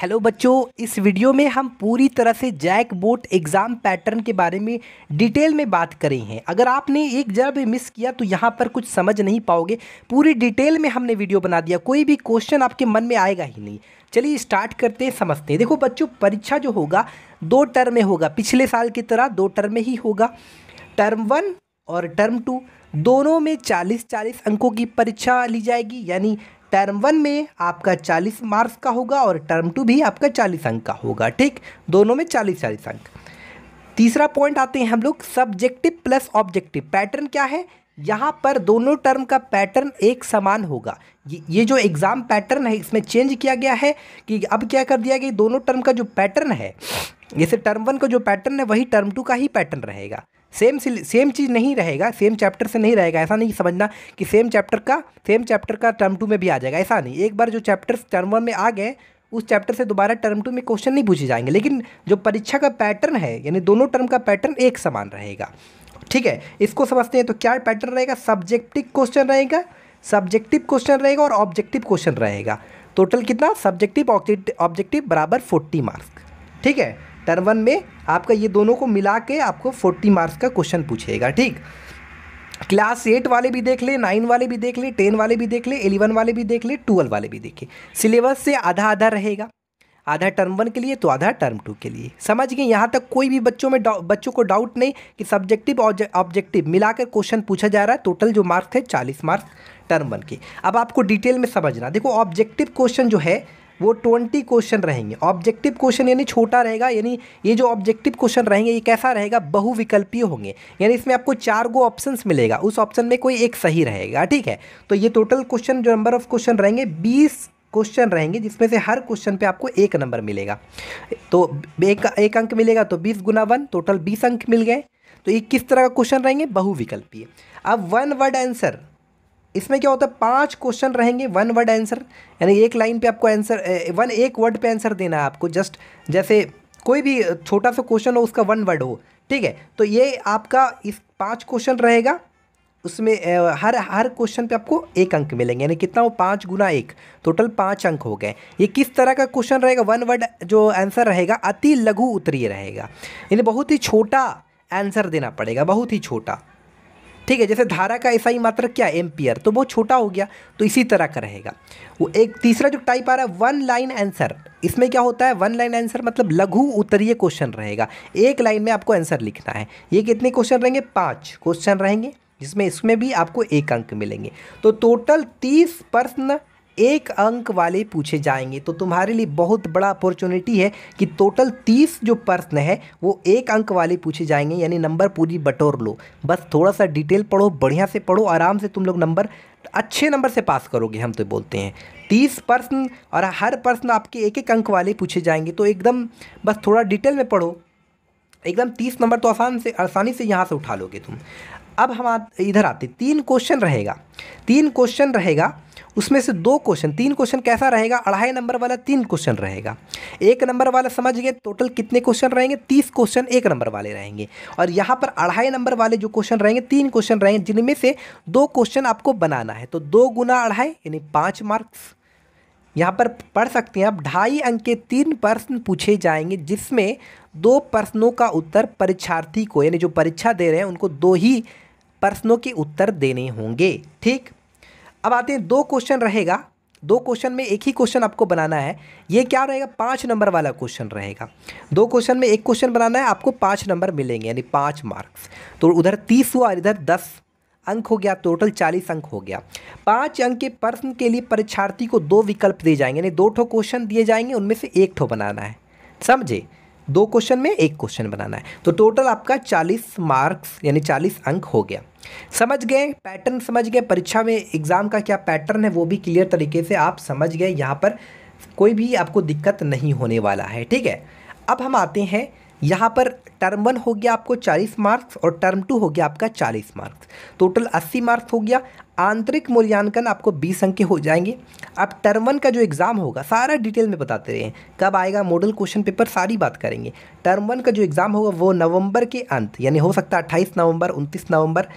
hello बच्चों इस video में हम पूरी तरह से जैक बोट एग्ज़ाम पैटर्न के बारे में डिटेल में बात करें हैं अगर आपने एक जरा भी मिस किया तो यहाँ पर कुछ समझ नहीं पाओगे पूरी डिटेल में हमने वीडियो बना दिया कोई भी क्वेश्चन आपके मन में आएगा ही नहीं चलिए स्टार्ट करते हैं समझते हैं देखो बच्चों परीक्षा जो होगा दो टर्म में होगा पिछले साल की तरह दो टर्म में ही होगा टर्म वन और टर्म टू दोनों में 40 40 अंकों की परीक्षा ली जाएगी यानी टर्म वन में आपका चालीस मार्क्स का होगा और टर्म टू भी आपका चालीस अंक का होगा ठीक दोनों में चालीस चालीस अंक तीसरा पॉइंट आते हैं हम लोग सब्जेक्टिव प्लस ऑब्जेक्टिव पैटर्न क्या है यहाँ पर दोनों टर्म का पैटर्न एक समान होगा ये जो एग्ज़ाम पैटर्न है इसमें चेंज किया गया है कि अब क्या कर दिया गया दोनों टर्म का जो पैटर्न है जैसे टर्म वन का जो पैटर्न है वही टर्म टू का ही पैटर्न रहेगा सेम सेम चीज़ नहीं रहेगा सेम चैप्टर से नहीं रहेगा ऐसा नहीं समझना कि सेम चैप्टर का सेम चैप्टर का टर्म टू में भी आ जाएगा ऐसा नहीं एक बार जो चैप्टर टर्म वन में आ गए उस चैप्टर से दोबारा टर्म टू में क्वेश्चन नहीं पूछे जाएंगे लेकिन जो परीक्षा का पैटर्न है यानी दोनों टर्म का पैटर्न एक समान रहेगा ठीक है इसको समझते हैं तो क्या पैटर्न रहेगा सब्जेक्टिव क्वेश्चन रहेगा सब्जेक्टिव क्वेश्चन रहेगा और ऑब्जेक्टिव क्वेश्चन रहेगा टोटल कितना सब्जेक्टिव ऑब्जेक्टिव बराबर फोर्टी मार्क्स ठीक है टर्म वन में आपका ये दोनों को मिला के आपको फोर्टी मार्क्स का क्वेश्चन पूछेगा ठीक क्लास एट वाले भी देख ले नाइन वाले भी देख ले टेन वाले भी देख ले एलेवन वाले भी देख ले ट्वेल्व वाले भी देखे सिलेबस से आधा आधा रहेगा आधा टर्म वन के लिए तो आधा टर्म टू के लिए समझ गए यहाँ तक कोई भी बच्चों में बच्चों को डाउट नहीं कि सब्जेक्टिव और ऑब्जेक्टिव मिलाकर क्वेश्चन पूछा जा रहा है टोटल जो मार्क्स है चालीस मार्क्स टर्म वन के अब आपको डिटेल में समझना देखो ऑब्जेक्टिव क्वेश्चन जो है वो ट्वेंटी क्वेश्चन रहेंगे ऑब्जेक्टिव क्वेश्चन यानी छोटा रहेगा यानी ये जो ऑब्जेक्टिव क्वेश्चन रहेंगे ये कैसा रहेगा बहुविकल्पीय होंगे यानी इसमें आपको चार गो ऑप्शन मिलेगा उस ऑप्शन में कोई एक सही रहेगा ठीक है तो ये टोटल क्वेश्चन जो नंबर ऑफ क्वेश्चन रहेंगे बीस क्वेश्चन रहेंगे जिसमें से हर क्वेश्चन पे आपको एक नंबर मिलेगा तो एक एक अंक मिलेगा तो बीस गुना वन टोटल बीस अंक मिल गए तो ये किस तरह का क्वेश्चन रहेंगे बहुविकल्पीय अब वन वर्ड आंसर इसमें क्या होता है पांच क्वेश्चन रहेंगे वन वर्ड आंसर यानी एक लाइन पे आपको आंसर वन एक वर्ड पे आंसर देना है आपको जस्ट जैसे कोई भी छोटा सा क्वेश्चन हो उसका वन वर्ड हो ठीक है तो ये आपका इस पाँच क्वेश्चन रहेगा उसमें हर हर क्वेश्चन पे आपको एक अंक मिलेंगे यानी कितना हो पाँच गुना एक टोटल पाँच अंक हो गए ये किस तरह का क्वेश्चन रहेगा वन वर्ड जो आंसर रहेगा अति लघु उत्तरीय रहेगा यानी बहुत ही छोटा आंसर देना पड़ेगा बहुत ही छोटा ठीक है जैसे धारा का ही मात्रक क्या एम्पियर तो बहुत छोटा हो गया तो इसी तरह का रहेगा वो एक तीसरा जो टाइप आ रहा है वन लाइन आंसर इसमें क्या होता है वन लाइन आंसर मतलब लघु उत्तरीय क्वेश्चन रहेगा एक लाइन में आपको आंसर लिखना है ये कितने क्वेश्चन रहेंगे पाँच क्वेश्चन रहेंगे जिसमें इसमें भी आपको एक अंक मिलेंगे तो टोटल तीस प्रश्न एक अंक वाले पूछे जाएंगे तो तुम्हारे लिए बहुत बड़ा अपॉर्चुनिटी है कि टोटल तीस जो प्रश्न है वो एक अंक वाले पूछे जाएंगे यानी नंबर पूरी बटोर लो बस थोड़ा सा डिटेल पढ़ो बढ़िया से पढ़ो आराम से तुम लोग नंबर अच्छे नंबर से पास करोगे हम तो बोलते हैं तीस प्रश्न और हर प्रश्न आपके एक एक अंक वाले पूछे जाएंगे तो एकदम बस थोड़ा डिटेल में पढ़ो एकदम तीस नंबर तो आसान से आसानी से यहाँ से उठा लोगे तुम अब हम इधर आते तीन क्वेश्चन रहेगा तीन क्वेश्चन रहेगा उसमें से दो क्वेश्चन तीन क्वेश्चन कैसा रहेगा अढ़ाई नंबर वाला तीन क्वेश्चन रहेगा एक नंबर वाला समझ गए टोटल कितने क्वेश्चन रहेंगे तीस क्वेश्चन एक नंबर वाले रहेंगे और यहाँ पर अढ़ाई नंबर वाले जो क्वेश्चन रहेंगे तीन क्वेश्चन रहेंगे जिनमें से दो क्वेश्चन आपको बनाना है तो दो गुना अढ़ाई यानी पाँच मार्क्स यहाँ पर पढ़ सकते हैं आप ढाई अंक के तीन प्रश्न पूछे जाएंगे जिसमें दो प्रश्नों का उत्तर परीक्षार्थी को यानी जो परीक्षा दे रहे हैं उनको दो ही प्रश्नों के उत्तर देने होंगे ठीक अब आते हैं दो क्वेश्चन रहेगा दो क्वेश्चन में एक ही क्वेश्चन आपको बनाना है ये क्या रहेगा पाँच नंबर वाला क्वेश्चन रहेगा दो क्वेश्चन में एक क्वेश्चन बनाना है आपको पाँच नंबर मिलेंगे यानी पाँच मार्क्स तो उधर तीस हुआ और इधर दस अंक हो गया टोटल चालीस अंक हो गया पाँच अंक के प्रश्न के लिए परीक्षार्थी को दो विकल्प दिए जाएंगे यानी दो ठो क्वेश्चन दिए जाएंगे उनमें से एक ठो बनाना है समझे दो क्वेश्चन में एक क्वेश्चन बनाना है तो टोटल आपका चालीस मार्क्स यानी चालीस अंक हो गया समझ गए पैटर्न समझ गए परीक्षा में एग्ज़ाम का क्या पैटर्न है वो भी क्लियर तरीके से आप समझ गए यहाँ पर कोई भी आपको दिक्कत नहीं होने वाला है ठीक है अब हम आते हैं यहाँ पर टर्म वन हो गया आपको चालीस मार्क्स और टर्म टू हो गया आपका चालीस मार्क्स टोटल अस्सी मार्क्स हो गया आंतरिक मूल्यांकन आपको बीस अंक के हो जाएंगे अब टर्म वन का जो एग्ज़ाम होगा सारा डिटेल में बताते रहे कब आएगा मॉडल क्वेश्चन पेपर सारी बात करेंगे टर्म वन का जो एग्ज़ाम होगा वो नवंबर के अंत यानी हो सकता है अट्ठाईस नवंबर उनतीस नवंबर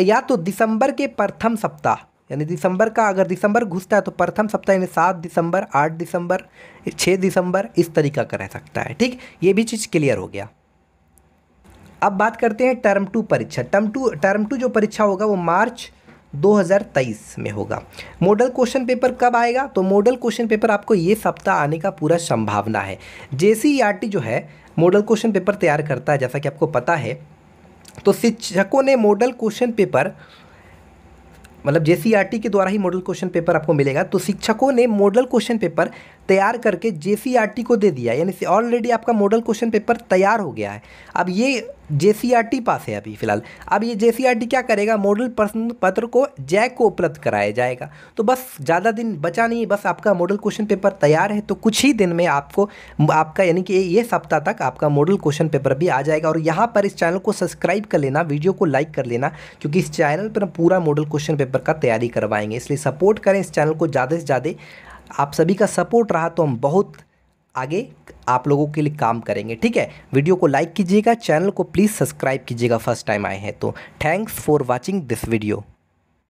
या तो दिसंबर के प्रथम सप्ताह यानी दिसंबर का अगर दिसंबर घुसता है तो प्रथम सप्ताह यानी सात दिसंबर आठ दिसंबर छः दिसंबर इस तरीका का रह सकता है ठीक ये भी चीज़ क्लियर हो गया अब बात करते हैं टर्म टू परीक्षा टर्म टू टर्म टू जो परीक्षा होगा वो मार्च 2023 में होगा मॉडल क्वेश्चन पेपर कब आएगा तो मॉडल क्वेश्चन पेपर आपको ये सप्ताह आने का पूरा संभावना है जे e जो है मॉडल क्वेश्चन पेपर तैयार करता है जैसा कि आपको पता है तो शिक्षकों ने मॉडल क्वेश्चन पेपर मतलब जे e के द्वारा ही मॉडल क्वेश्चन पेपर आपको मिलेगा तो शिक्षकों ने मॉडल क्वेश्चन पेपर तैयार करके जे e को दे दिया यानी ऑलरेडी आपका मॉडल क्वेश्चन पेपर तैयार हो गया है अब ये जे पास है अभी फ़िलहाल अब ये जे क्या करेगा मॉडल प्रश्न पत्र को जैक को उपलब्ध कराया जाएगा तो बस ज़्यादा दिन बचा नहीं बस आपका मॉडल क्वेश्चन पेपर तैयार है तो कुछ ही दिन में आपको आपका यानी कि ये सप्ताह तक आपका मॉडल क्वेश्चन पेपर भी आ जाएगा और यहाँ पर इस चैनल को सब्सक्राइब कर लेना वीडियो को लाइक कर लेना क्योंकि इस चैनल पर पूरा मॉडल क्वेश्चन पेपर का तैयारी करवाएंगे इसलिए सपोर्ट करें इस चैनल को ज़्यादा से ज़्यादा आप सभी का सपोर्ट रहा तो हम बहुत आगे आप लोगों के लिए काम करेंगे ठीक है वीडियो को लाइक कीजिएगा चैनल को प्लीज़ सब्सक्राइब कीजिएगा फर्स्ट टाइम आए हैं तो thanks for watching this video